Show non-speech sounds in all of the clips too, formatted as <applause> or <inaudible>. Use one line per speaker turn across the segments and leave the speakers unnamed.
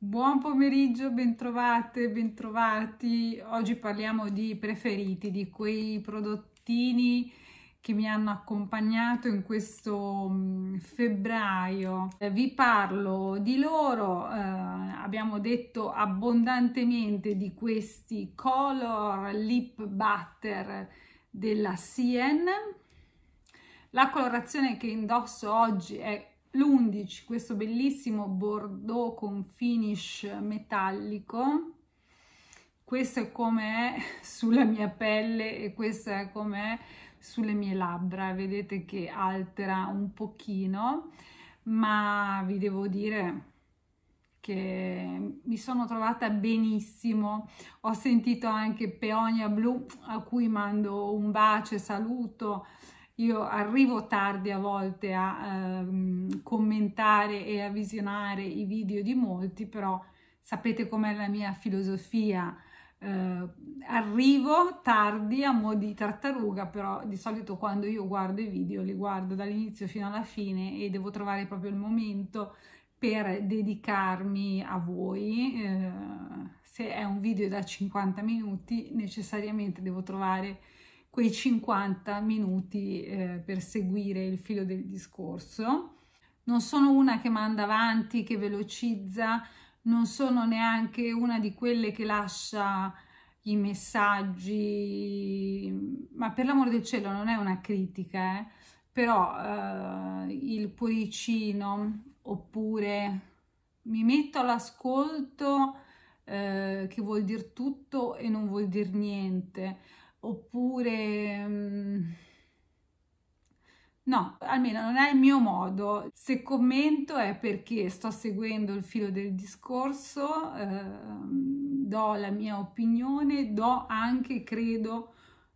Buon pomeriggio, bentrovate, bentrovati. Oggi parliamo di preferiti, di quei prodottini che mi hanno accompagnato in questo mm, febbraio. Eh, vi parlo di loro, eh, abbiamo detto abbondantemente di questi Color Lip Butter della Sien. La colorazione che indosso oggi è l'11, questo bellissimo bordeaux con finish metallico. Questo è come è <laughs> sulla mia pelle e questo è come è sulle mie labbra. Vedete che altera un pochino, ma vi devo dire che mi sono trovata benissimo. Ho sentito anche Peonia Blu, a cui mando un bacio e saluto, io arrivo tardi a volte a ehm, commentare e a visionare i video di molti, però sapete com'è la mia filosofia. Eh, arrivo tardi a mo' di tartaruga, però di solito quando io guardo i video li guardo dall'inizio fino alla fine e devo trovare proprio il momento per dedicarmi a voi. Eh, se è un video da 50 minuti necessariamente devo trovare quei 50 minuti eh, per seguire il filo del discorso. Non sono una che manda avanti, che velocizza, non sono neanche una di quelle che lascia i messaggi, ma per l'amor del cielo non è una critica, eh? però eh, il cuoricino oppure mi metto all'ascolto eh, che vuol dire tutto e non vuol dire niente oppure... Mm, no, almeno non è il mio modo. Se commento è perché sto seguendo il filo del discorso, eh, do la mia opinione, do anche, credo,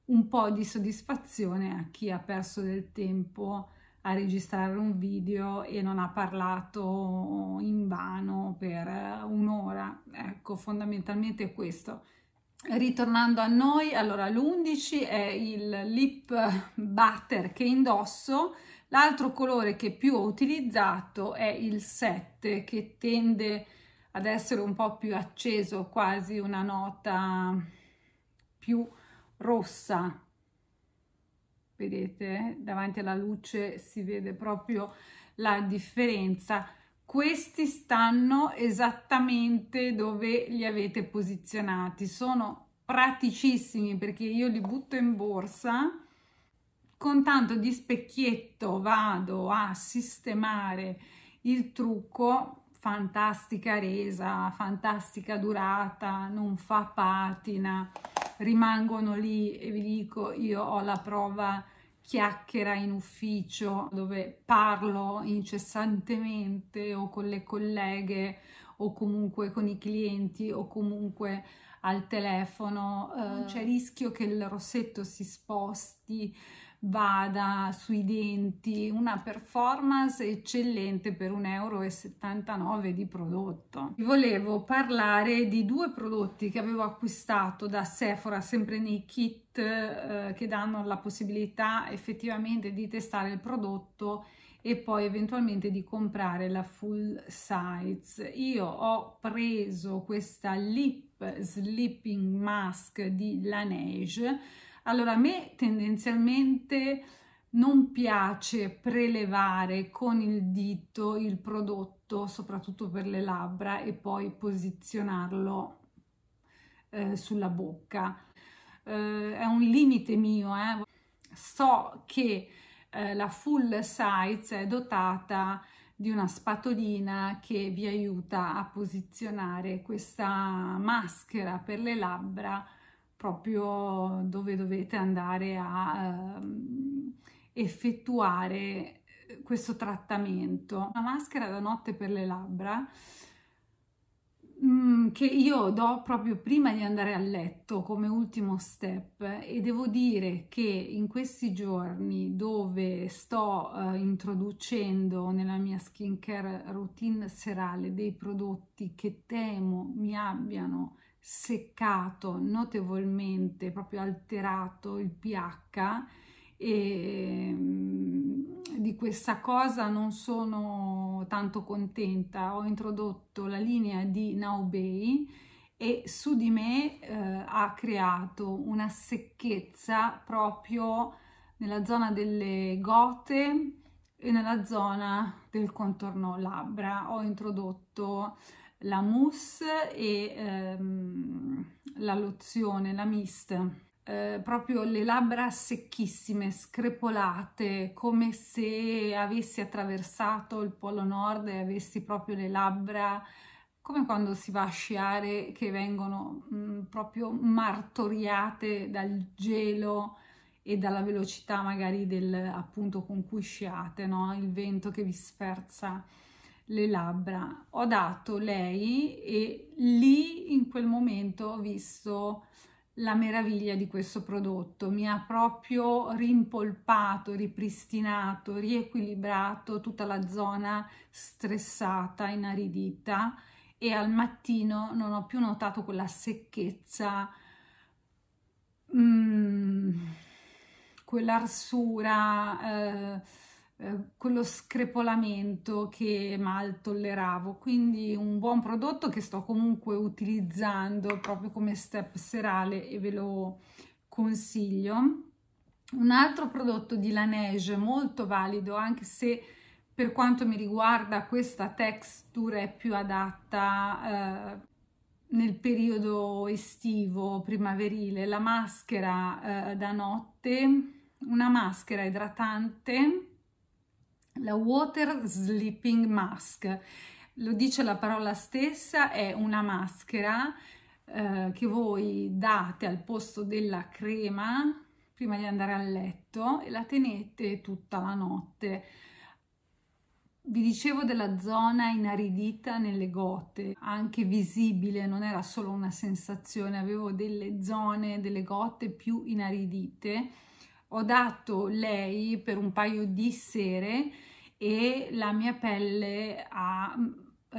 un po' di soddisfazione a chi ha perso del tempo a registrare un video e non ha parlato in vano per un'ora. Ecco, fondamentalmente è questo ritornando a noi, allora l'11 è il lip butter che indosso, l'altro colore che più ho utilizzato è il 7 che tende ad essere un po' più acceso, quasi una nota più rossa. Vedete, eh? davanti alla luce si vede proprio la differenza questi stanno esattamente dove li avete posizionati sono praticissimi perché io li butto in borsa con tanto di specchietto vado a sistemare il trucco fantastica resa fantastica durata non fa patina rimangono lì e vi dico io ho la prova chiacchiera in ufficio dove parlo incessantemente o con le colleghe o comunque con i clienti o comunque al telefono, eh, non c'è rischio che il rossetto si sposti, vada sui denti, una performance eccellente per 1,79 euro di prodotto. Vi volevo parlare di due prodotti che avevo acquistato da Sephora, sempre nei kit eh, che danno la possibilità effettivamente di testare il prodotto e poi eventualmente di comprare la full size. Io ho preso questa lip sleeping mask di Laneige allora, a me tendenzialmente non piace prelevare con il dito il prodotto, soprattutto per le labbra, e poi posizionarlo eh, sulla bocca. Eh, è un limite mio, eh. so che eh, la full size è dotata di una spatolina che vi aiuta a posizionare questa maschera per le labbra proprio dove dovete andare a ehm, effettuare eh, questo trattamento. Una maschera da notte per le labbra Mm, che io do proprio prima di andare a letto come ultimo step e devo dire che in questi giorni dove sto eh, introducendo nella mia skincare routine serale dei prodotti che temo mi abbiano seccato notevolmente, proprio alterato il pH e ehm, di questa cosa non sono tanto contenta, ho introdotto la linea di Naubei e su di me eh, ha creato una secchezza proprio nella zona delle gote e nella zona del contorno labbra. Ho introdotto la mousse e ehm, la lozione, la mist eh, proprio le labbra secchissime, screpolate, come se avessi attraversato il Polo Nord e avessi proprio le labbra come quando si va a sciare che vengono mh, mm, proprio martoriate dal gelo e dalla velocità magari del appunto con cui sciate, no? il vento che vi sferza le labbra. Ho dato lei e lì in quel momento ho visto la meraviglia di questo prodotto, mi ha proprio rimpolpato, ripristinato, riequilibrato tutta la zona stressata, inaridita e al mattino non ho più notato quella secchezza, mh, mm, quell'arsura, eh, eh, quello screpolamento che mal tolleravo quindi un buon prodotto che sto comunque utilizzando proprio come step serale e ve lo consiglio un altro prodotto di Laneige molto valido anche se per quanto mi riguarda questa texture è più adatta eh, nel periodo estivo primaverile la maschera eh, da notte una maschera idratante la Water Sleeping Mask, lo dice la parola stessa, è una maschera eh, che voi date al posto della crema prima di andare a letto e la tenete tutta la notte. Vi dicevo della zona inaridita nelle gote, anche visibile, non era solo una sensazione, avevo delle zone delle gote più inaridite ho dato lei per un paio di sere e la mia pelle ha mm,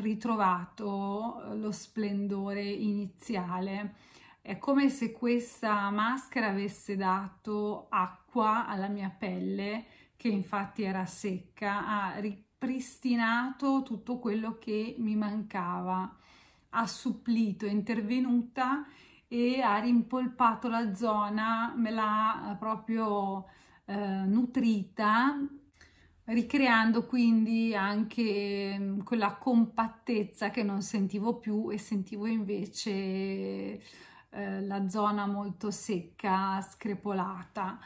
ritrovato eh, lo splendore iniziale. È come se questa maschera avesse dato acqua alla mia pelle, che infatti era secca, ha ripristinato tutto quello che mi mancava, ha supplito, è intervenuta e ha rimpolpato la zona, me l'ha eh, proprio eh, nutrita, ricreando quindi anche mm, quella compattezza che non sentivo più e sentivo invece eh, la zona molto secca, screpolata.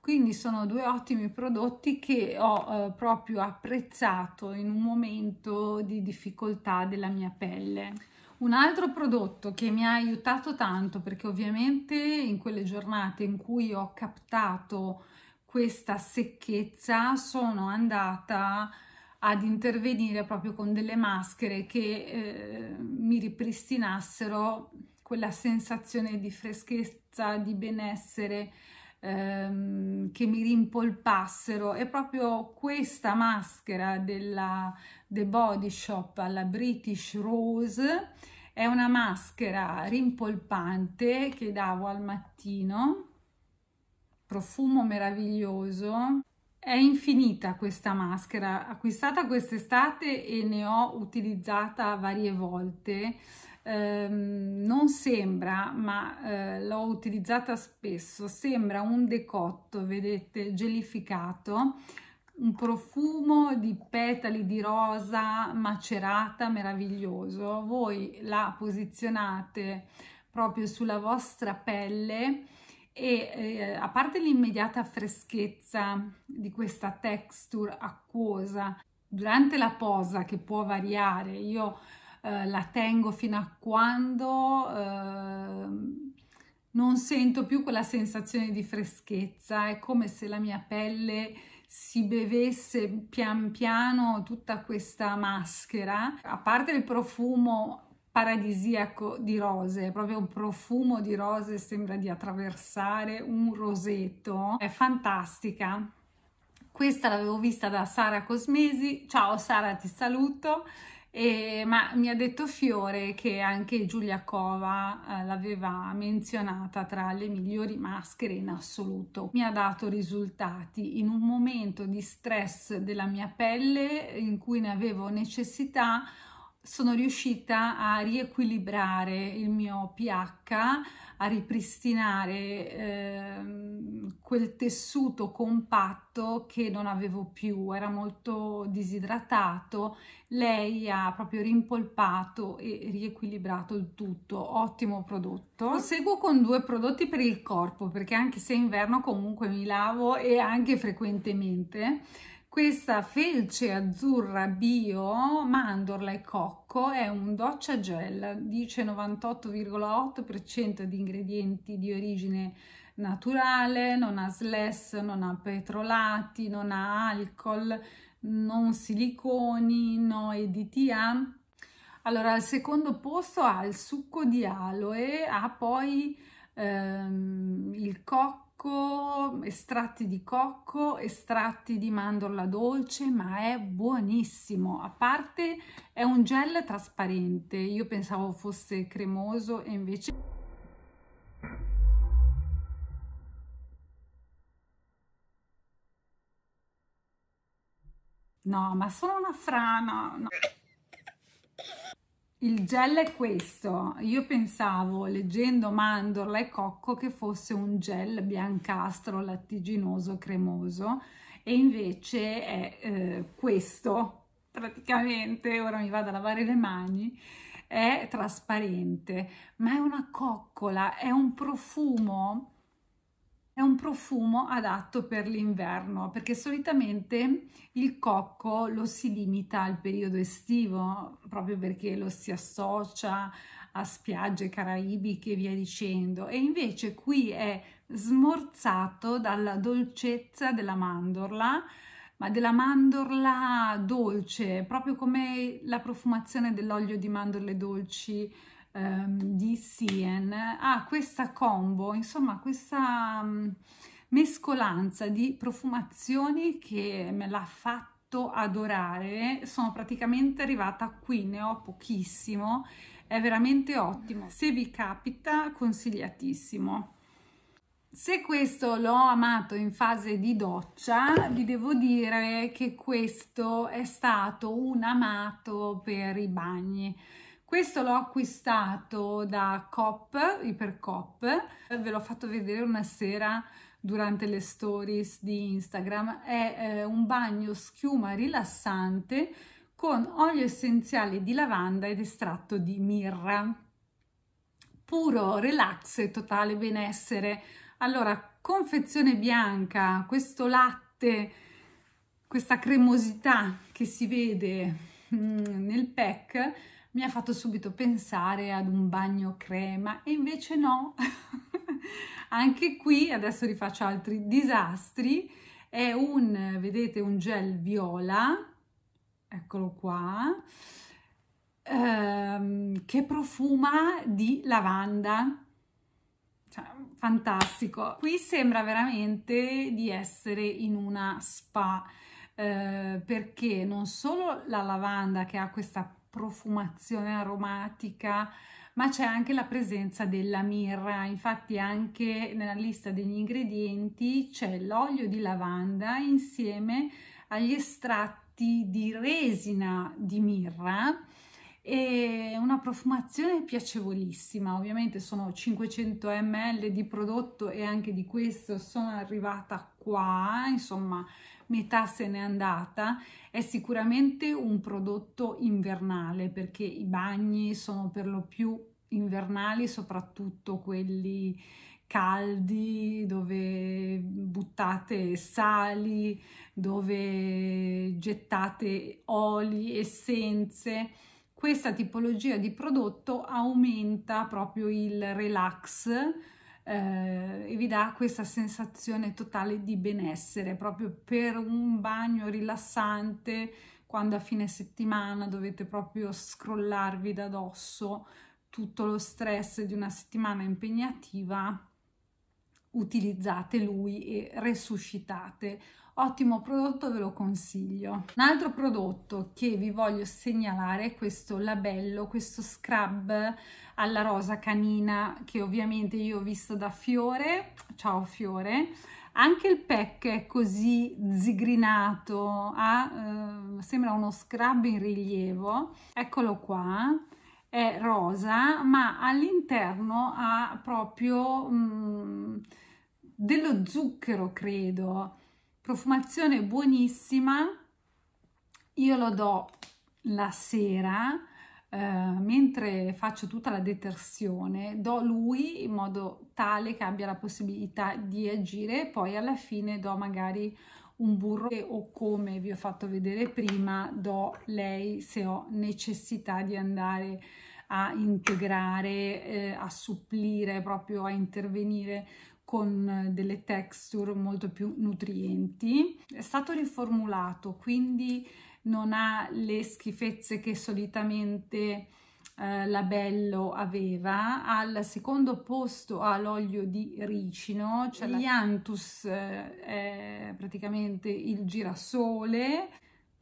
Quindi sono due ottimi prodotti che ho eh, proprio apprezzato in un momento di difficoltà della mia pelle. Un altro prodotto che mi ha aiutato tanto perché ovviamente in quelle giornate in cui ho captato questa secchezza sono andata ad intervenire proprio con delle maschere che eh, mi ripristinassero quella sensazione di freschezza, di benessere, ehm, che mi rimpolpassero. È proprio questa maschera della The Body Shop alla British Rose. È una maschera rimpolpante che davo al mattino, profumo meraviglioso. È infinita questa maschera, acquistata quest'estate e ne ho utilizzata varie volte ehm, non sembra, ma eh, l'ho utilizzata spesso, sembra un decotto, vedete, gelificato, un profumo di petali di rosa macerata meraviglioso. Voi la posizionate proprio sulla vostra pelle e eh, a parte l'immediata freschezza di questa texture acquosa, durante la posa che può variare, io eh, la tengo fino a quando eh, non sento più quella sensazione di freschezza, è come se la mia pelle si bevesse pian piano tutta questa maschera, a parte il profumo paradisiaco di rose, proprio un profumo di rose, sembra di attraversare un rosetto, è fantastica. Questa l'avevo vista da Sara Cosmesi, ciao Sara ti saluto, e, ma mi ha detto Fiore che anche Giulia Cova eh, l'aveva menzionata tra le migliori maschere in assoluto. Mi ha dato risultati in un momento di stress della mia pelle in cui ne avevo necessità sono riuscita a riequilibrare il mio pH a ripristinare eh, quel tessuto compatto che non avevo più, era molto disidratato, lei ha proprio rimpolpato e riequilibrato il tutto, ottimo prodotto. Proseguo con due prodotti per il corpo perché anche se è inverno comunque mi lavo e anche frequentemente questa felce azzurra bio, mandorla e cocco è un doccia gel, dice 98,8% di ingredienti di origine naturale, non ha sless, non ha petrolati, non ha alcol, non siliconi, no EDTA. Allora, al secondo posto ha il succo di aloe, ha poi ehm, il cocco, cocco, estratti di cocco, estratti di mandorla dolce, ma è buonissimo. A parte è un gel trasparente, io pensavo fosse cremoso e invece... No, ma sono una frana. No. Il gel è questo, io pensavo leggendo mandorla e cocco che fosse un gel biancastro, lattiginoso, cremoso e invece è eh, questo praticamente, ora mi vado a lavare le mani, è trasparente ma è una coccola, è un profumo è un profumo adatto per l'inverno perché solitamente il cocco lo si limita al periodo estivo proprio perché lo si associa a spiagge caraibiche e via dicendo e invece qui è smorzato dalla dolcezza della mandorla ma della mandorla dolce proprio come la profumazione dell'olio di mandorle dolci um, di Sien ha questa combo, insomma questa um, mescolanza di profumazioni che me l'ha fatto adorare. Sono praticamente arrivata qui, ne ho pochissimo, è veramente ottimo. Se vi capita, consigliatissimo. Se questo l'ho amato in fase di doccia, vi devo dire che questo è stato un amato per i bagni. Questo l'ho acquistato da Cop, Ipercop, ve l'ho fatto vedere una sera durante le stories di Instagram. È eh, un bagno schiuma rilassante con olio essenziale di lavanda ed estratto di mirra. Puro relax e totale benessere. Allora, confezione bianca, questo latte, questa cremosità che si vede mm, nel pack mi ha fatto subito pensare ad un bagno crema e invece no. <laughs> Anche qui, adesso rifaccio altri disastri, è un, vedete, un gel viola, eccolo qua, ehm, che profuma di lavanda cioè, fantastico. Qui sembra veramente di essere in una spa eh, perché non solo la lavanda che ha questa profumazione aromatica, ma c'è anche la presenza della mirra. Infatti anche nella lista degli ingredienti c'è l'olio di lavanda insieme agli estratti di resina di mirra e una profumazione piacevolissima. Ovviamente sono 500 ml di prodotto e anche di questo sono arrivata qua, insomma metà se n'è andata, è sicuramente un prodotto invernale perché i bagni sono per lo più invernali, soprattutto quelli caldi, dove buttate sali, dove gettate oli, essenze. Questa tipologia di prodotto aumenta proprio il relax eh, e vi dà questa sensazione totale di benessere proprio per un bagno rilassante quando a fine settimana dovete proprio scrollarvi da dosso tutto lo stress di una settimana impegnativa utilizzate lui e resuscitate ottimo prodotto ve lo consiglio un altro prodotto che vi voglio segnalare è questo labello questo scrub alla rosa canina che ovviamente io ho visto da fiore ciao fiore anche il pack è così zigrinato ha, eh, sembra uno scrub in rilievo eccolo qua è rosa ma all'interno ha proprio mh, mm, dello zucchero credo profumazione buonissima io lo do la sera eh, mentre faccio tutta la detersione do lui in modo tale che abbia la possibilità di agire poi alla fine do magari un burro o come vi ho fatto vedere prima do lei se ho necessità di andare a integrare, eh, a supplire, proprio a intervenire con eh, delle texture molto più nutrienti. È stato riformulato, quindi non ha le schifezze che solitamente eh, Bello aveva. Al secondo posto ha l'olio di ricino, cioè l'Iantus eh, praticamente il girasole,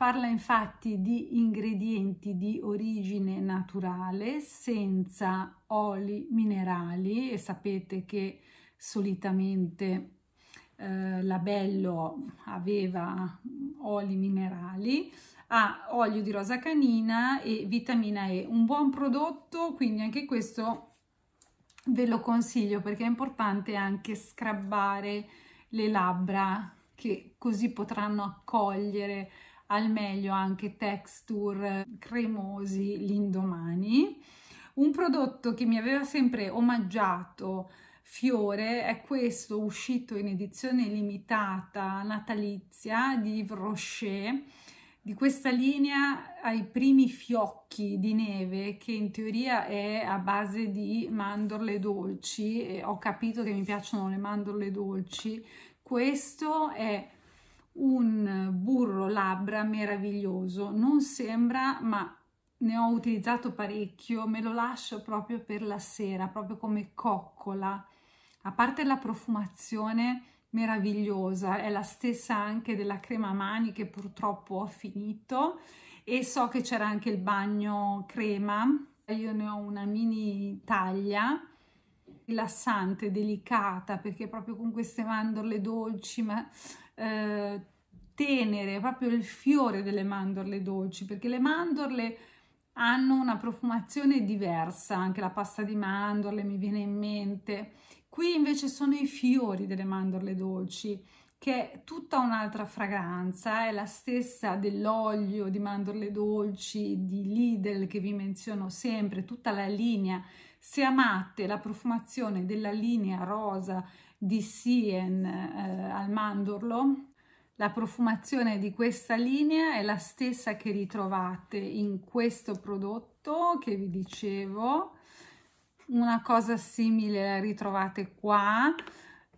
Parla infatti di ingredienti di origine naturale senza oli minerali e sapete che solitamente eh, l'abello aveva oli minerali, ha ah, olio di rosa canina e vitamina E. Un buon prodotto, quindi anche questo ve lo consiglio perché è importante anche scrabbare le labbra che così potranno accogliere al meglio anche texture cremosi l'indomani. Un prodotto che mi aveva sempre omaggiato Fiore è questo uscito in edizione limitata natalizia di Yves Rocher di questa linea ai primi fiocchi di neve che in teoria è a base di mandorle dolci e ho capito che mi piacciono le mandorle dolci questo è un burro labbra meraviglioso, non sembra ma ne ho utilizzato parecchio, me lo lascio proprio per la sera, proprio come coccola, a parte la profumazione meravigliosa, è la stessa anche della crema mani che purtroppo ho finito e so che c'era anche il bagno crema, io ne ho una mini taglia rilassante, delicata perché proprio con queste mandorle dolci ma eh, tenere, proprio il fiore delle mandorle dolci, perché le mandorle hanno una profumazione diversa, anche la pasta di mandorle mi viene in mente. Qui invece sono i fiori delle mandorle dolci, che è tutta un'altra fragranza, è la stessa dell'olio di mandorle dolci di Lidl che vi menziono sempre, tutta la linea. Se amate la profumazione della linea rosa di Sien eh, al mandorlo, la profumazione di questa linea è la stessa che ritrovate in questo prodotto che vi dicevo. Una cosa simile la ritrovate qua,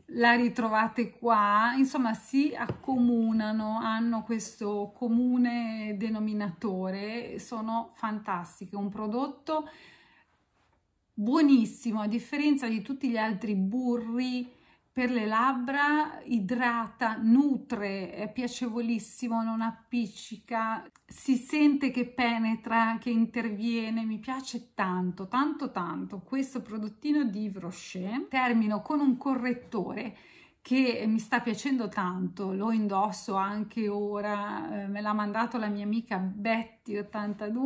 la ritrovate qua, insomma si accomunano, hanno questo comune denominatore, sono fantastiche, un prodotto buonissimo a differenza di tutti gli altri burri per le labbra, idrata, nutre, è piacevolissimo, non appiccica, si sente che penetra, che interviene, mi piace tanto, tanto tanto questo prodottino di Vrochet. Termino con un correttore che mi sta piacendo tanto, lo indosso anche ora, eh, me l'ha mandato la mia amica Betty82,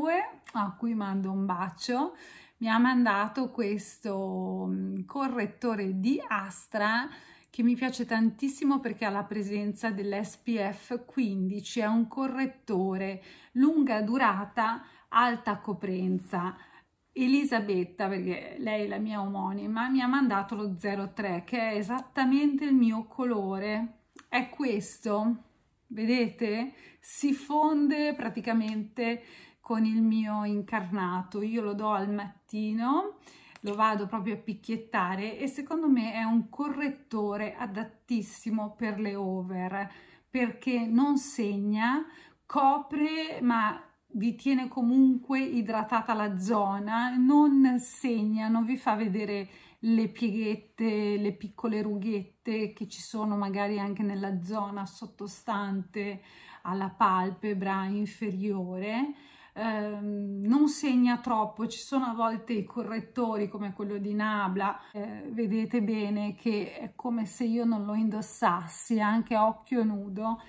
a cui mando un bacio, mi ha mandato questo mm, correttore di Astra che mi piace tantissimo perché ha la presenza dell'SPF 15, è un correttore lunga durata, alta coprenza. Elisabetta, perché lei è la mia omonima, mi ha mandato lo 03 che è esattamente il mio colore. È questo, vedete? Si fonde praticamente con il mio incarnato, io lo do al mattino, lo vado proprio a picchiettare e secondo me è un correttore adattissimo per le over perché non segna, copre ma vi tiene comunque idratata la zona, non segna, non vi fa vedere le pieghette, le piccole rughette che ci sono magari anche nella zona sottostante alla palpebra inferiore ehm, non segna troppo, ci sono a volte i correttori come quello di Nabla, eh, vedete bene che è come se io non lo indossassi, anche a occhio nudo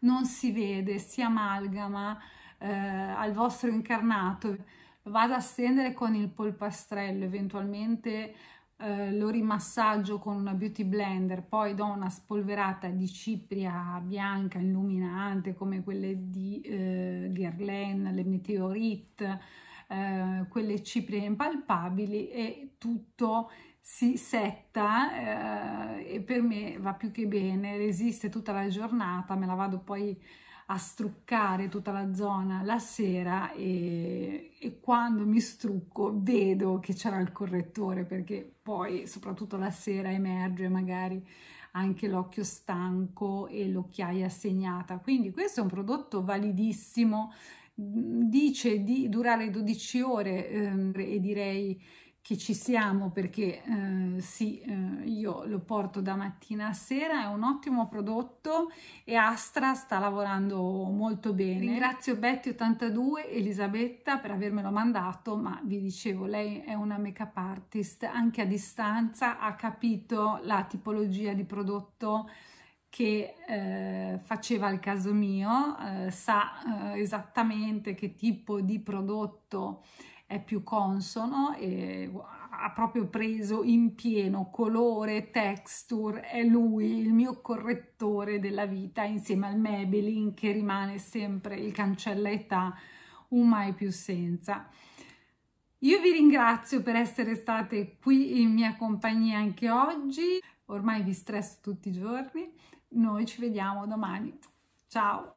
non si vede, si amalgama eh, al vostro incarnato, vado a stendere con il polpastrello, eventualmente eh, lo rimassaggio con una beauty blender, poi do una spolverata di cipria bianca illuminante come quelle di, eh, di le meteorite, eh, quelle ciprie impalpabili e tutto si setta eh, e per me va più che bene, resiste tutta la giornata, me la vado poi a struccare tutta la zona la sera e, e quando mi strucco vedo che c'era il correttore perché poi soprattutto la sera emerge magari anche l'occhio stanco e l'occhiaia segnata. Quindi questo è un prodotto validissimo, dice di durare 12 ore eh, e direi che ci siamo perché eh, sì, eh, io lo porto da mattina a sera, è un ottimo prodotto e Astra sta lavorando molto bene. Ringrazio Betty82 Elisabetta per avermelo mandato, ma vi dicevo, lei è una make-up artist, anche a distanza ha capito la tipologia di prodotto che eh, faceva il caso mio, eh, sa eh, esattamente che tipo di prodotto è più consono e ha proprio preso in pieno colore, texture, è lui il mio correttore della vita insieme al Maybelline che rimane sempre il cancella età, un mai più senza. Io vi ringrazio per essere state qui in mia compagnia anche oggi, ormai vi stresso tutti i giorni, noi ci vediamo domani, ciao!